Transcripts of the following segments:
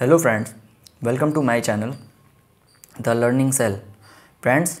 hello friends welcome to my channel the learning cell friends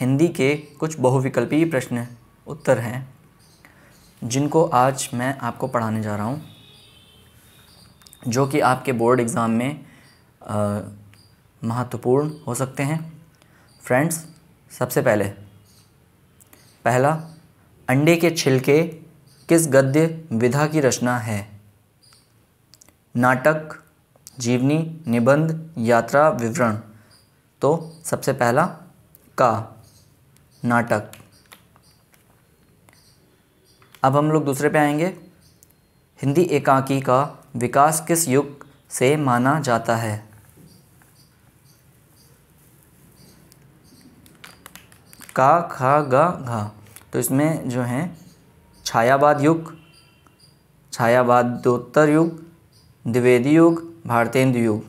Hindi के कुछ बहुविकल्पीय प्रश्न उत्तर हैं जिनको आज मैं आपको पढ़ाने जा रहा हूँ जो कि आपके बोर्ड एग्ज़ाम में महत्वपूर्ण हो सकते हैं फ्रेंड्स सबसे पहले पहला अंडे के छिलके किस गद्य विधा की रचना है नाटक जीवनी निबंध यात्रा विवरण तो सबसे पहला का नाटक अब हम लोग दूसरे पे आएंगे हिंदी एकाकी का विकास किस युग से माना जाता है का खा गा घा तो इसमें जो हैं छायावाद युग छायावादोत्तर युग द्विवेदी युग भारतेंद्र युग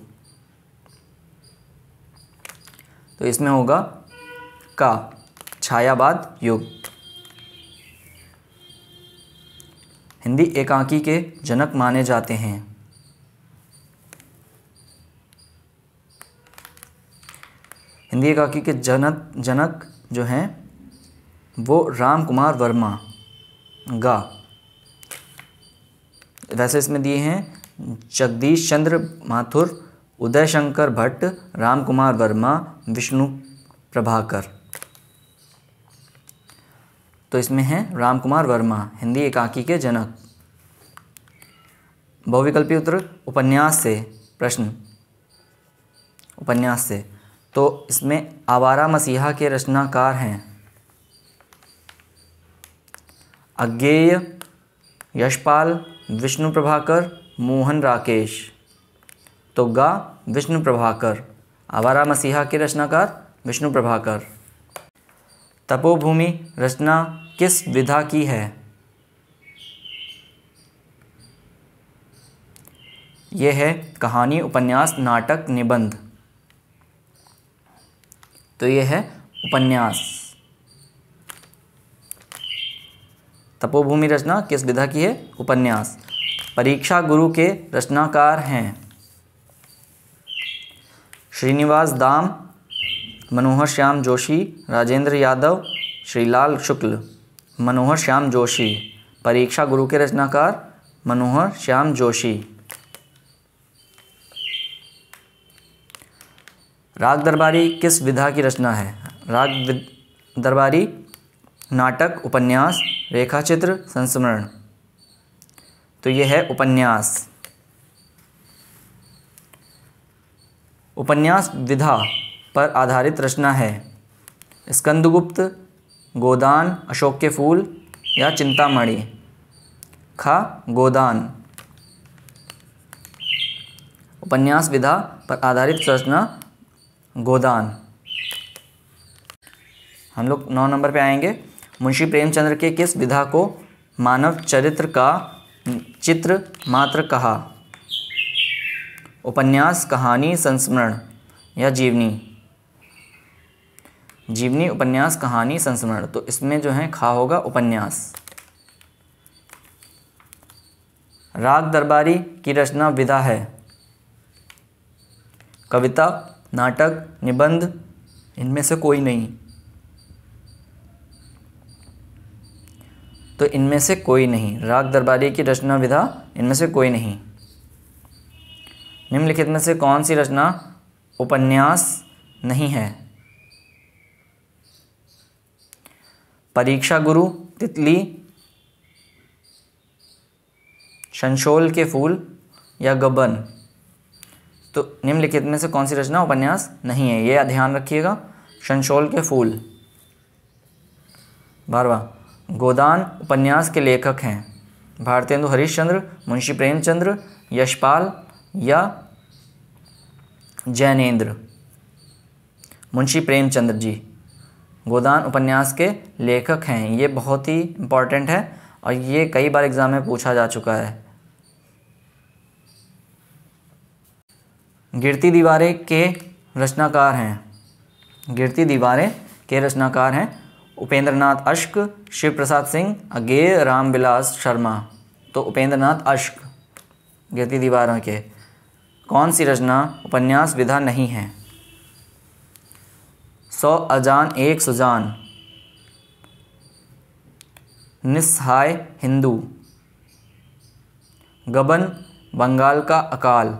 तो इसमें होगा का छायावाद युग हिंदी एकांकी के जनक माने जाते हैं हिंदी एकांकी के जनक जनक जो हैं वो राम कुमार वर्मा गा वैसे इसमें दिए हैं जगदीश चंद्र माथुर उदय शंकर भट्ट राम कुमार वर्मा विष्णु प्रभाकर तो इसमें है राम कुमार वर्मा हिंदी एकाकी के जनक बहुविकल्पी उत्तर उपन्यास से प्रश्न उपन्यास से तो इसमें आवारा मसीहा के रचनाकार हैं अज्ञेय यशपाल विष्णु प्रभाकर मोहन राकेश तो गा विष्णु प्रभाकर आवारा मसीहा के रचनाकार विष्णु प्रभाकर तपोभूमि रचना किस विधा की है यह है कहानी उपन्यास नाटक निबंध तो यह है उपन्यास तपोभूमि रचना किस विधा की है उपन्यास परीक्षा गुरु के रचनाकार हैं श्रीनिवास दाम मनोहर श्याम जोशी राजेंद्र यादव श्रीलाल शुक्ल मनोहर श्याम जोशी परीक्षा गुरु के रचनाकार मनोहर श्याम जोशी राग दरबारी किस विधा की रचना है राग दरबारी नाटक उपन्यास रेखाचित्र संस्मरण तो ये है उपन्यास उपन्यास विधा पर आधारित रचना है स्कंदगुप्त गोदान अशोक के फूल या चिंतामणि खा गोदान उपन्यास विधा पर आधारित रचना गोदान हम लोग नौ नंबर पे आएंगे मुंशी प्रेमचंद्र के किस विधा को मानव चरित्र का चित्र मात्र कहा उपन्यास कहानी संस्मरण या जीवनी जीवनी उपन्यास कहानी संस्मरण तो इसमें जो है खा होगा उपन्यास राग दरबारी की रचना विधा है कविता नाटक निबंध इनमें से कोई नहीं तो इनमें से कोई नहीं राग दरबारी की रचना विधा इनमें से कोई नहीं निम्नलिखित में से कौन सी रचना उपन्यास नहीं है परीक्षा गुरु तितली शंशोल के फूल या गबन तो निम्नलिखित में से कौन सी रचना उपन्यास नहीं है यह ध्यान रखिएगा शंशोल के फूल बारवा गोदान उपन्यास के लेखक हैं भारतेंदु हरिश्चंद्र मुंशी प्रेमचंद्र यशपाल या जैनेन्द्र मुंशी प्रेमचंद्र जी गोदान उपन्यास के लेखक हैं ये बहुत ही इम्पॉर्टेंट है और ये कई बार एग्ज़ाम में पूछा जा चुका है गिरती दीवारें के रचनाकार हैं गिरती दीवारें के रचनाकार हैं उपेंद्रनाथ अश्क शिव प्रसाद सिंह अगे रामविलास शर्मा तो उपेंद्र नाथ अश्क गति दीवारों के कौन सी रचना उपन्यास विधा नहीं है सौ अजान एक सुजान निस्हाय हिंदू गबन बंगाल का अकाल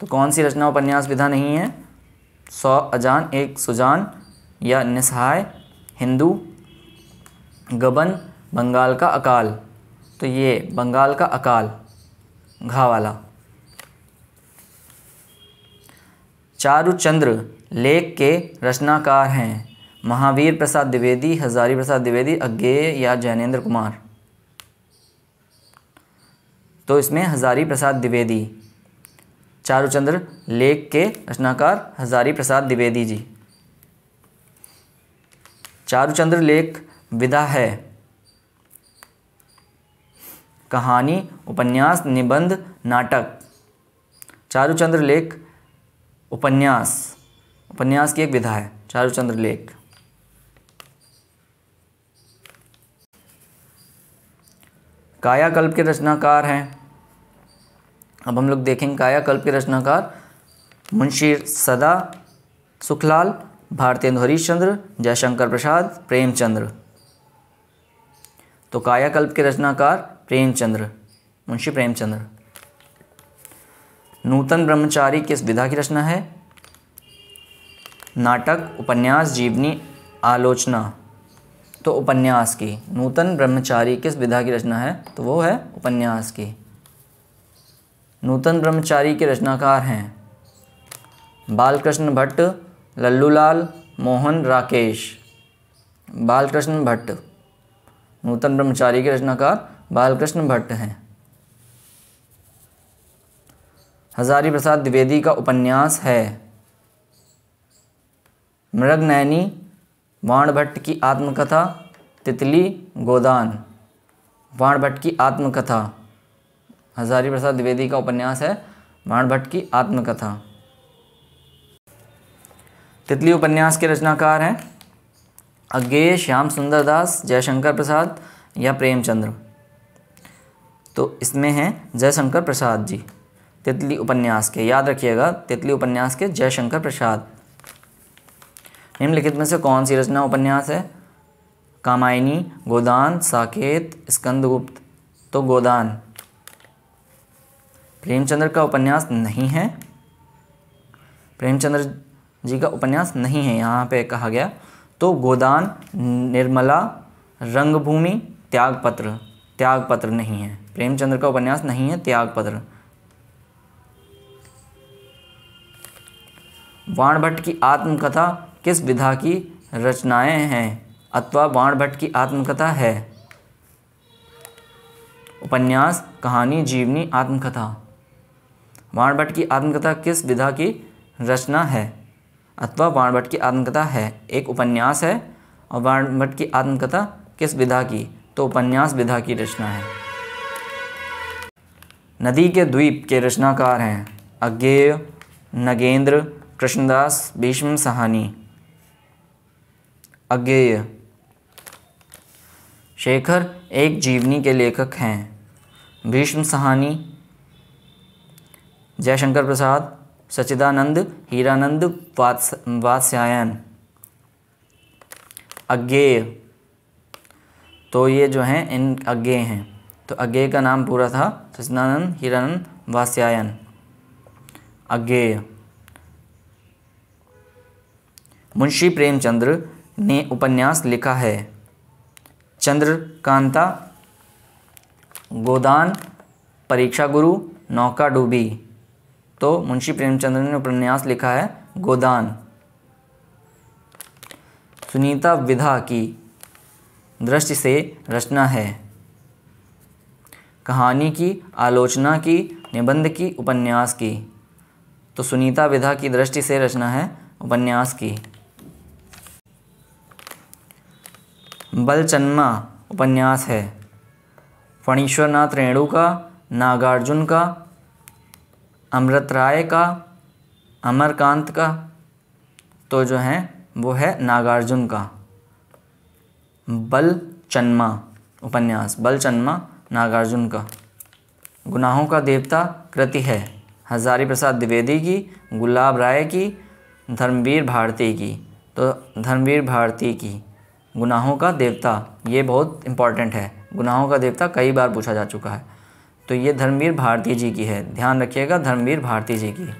तो कौन सी रचना उपन्यास विधा नहीं है सौ अजान एक सुजान या निस्हाय हिंदू गबन बंगाल का अकाल तो ये बंगाल का अकाल घा वाला चारुचंद्र लेख के रचनाकार हैं महावीर प्रसाद द्विवेदी हजारी प्रसाद द्विवेदी अग्ञे या जैनेन्द्र कुमार तो इसमें हजारी प्रसाद द्विवेदी चारुचंद्र लेख के रचनाकार हजारी प्रसाद द्विवेदी जी चारूचंद्र लेख विधा है कहानी उपन्यास निबंध नाटक चारूचंद्र लेख उपन्यास उपन्यास की एक विधा है चारूचंद्र लेख कायाकल्प के रचनाकार हैं अब हम लोग देखेंगे कायाकल्प के रचनाकार मुंशी सदा सुखलाल भारतेंदु हरीशचंद्र जयशंकर प्रसाद प्रेमचंद्र तो कायाकल्प के रचनाकार प्रेमचंद्र मुंशी प्रेमचंद्र नूतन ब्रह्मचारी किस विधा की रचना है नाटक उपन्यास जीवनी आलोचना तो उपन्यास की नूतन ब्रह्मचारी किस विधा की रचना है तो वो है उपन्यास की नूतन ब्रह्मचारी के रचनाकार हैं बालकृष्ण भट्ट लल्लूलाल मोहन राकेश बालकृष्ण भट्ट नूतन ब्रह्मचारी के रचनाकार बालकृष्ण भट्ट हैं हजारी प्रसाद द्विवेदी का उपन्यास है मृगनैनी भट्ट की आत्मकथा तितली गोदान भट्ट की आत्मकथा हजारी प्रसाद द्विवेदी का उपन्यास है भट्ट की आत्मकथा तितली उपन्यास के रचनाकार हैं अज्ञे श्याम सुंदर दास जयशंकर प्रसाद या प्रेमचंद्र तो इसमें हैं जयशंकर प्रसाद जी तितली उपन्यास के याद रखिएगा तितली उपन्यास के जयशंकर प्रसाद निम्नलिखित में से कौन सी रचना उपन्यास है कामायनी गोदान साकेत स्कंदगुप्त तो गोदान प्रेमचंद्र का उपन्यास नहीं है प्रेमचंद्र जी का उपन्यास नहीं है यहाँ पे कहा गया तो गोदान निर्मला रंगभूमि त्यागपत्र त्यागपत्र नहीं है प्रेमचंद्र का उपन्यास नहीं है त्यागपत्र भट्ट की आत्मकथा किस विधा की रचनाएं हैं अथवा भट्ट की आत्मकथा है उपन्यास कहानी जीवनी आत्मकथा वाण भट्ट की आत्मकथा किस विधा की रचना है अथवा वाणभट्ट की आत्मकथा है एक उपन्यास है और वाणभट्ट की आत्मकथा किस विधा की तो उपन्यास विधा की रचना है नदी के द्वीप के रचनाकार हैं अज्ञेय नगेंद्र कृष्णदास भीष्म सहानी अज्ञेय शेखर एक जीवनी के लेखक हैं भीष्म सहानी जयशंकर प्रसाद सचिदानंद हीरानंद वात्स्यायन अज्ञेय तो ये जो हैं इन अज्ञेय हैं तो अज्ञेय का नाम पूरा था सचिदानंद हीरानंद वात्स्यायन अज्ञेय मुंशी प्रेमचंद्र ने उपन्यास लिखा है चंद्रकांता गोदान परीक्षा गुरु नौका डूबी तो मुंशी प्रेमचंद ने उपन्यास लिखा है गोदान सुनीता विधा की दृष्टि से रचना है कहानी की आलोचना की निबंध की उपन्यास की तो सुनीता विधा की दृष्टि से रचना है उपन्यास की बलचन्मा उपन्यास है फणीश्वरनाथ रेणु का नागार्जुन का अमृत राय का अमरकांत का तो जो है वो है नागार्जुन का बल चन्मा उपन्यास बल चन्मा नागार्जुन का गुनाहों का देवता कृति है हजारी प्रसाद द्विवेदी की गुलाब राय की धर्मवीर भारती की तो धर्मवीर भारती की गुनाहों का देवता ये बहुत इम्पॉर्टेंट है गुनाहों का देवता कई बार पूछा जा चुका है तो ये धर्मवीर भारती जी की है ध्यान रखिएगा धर्मवीर भारती जी की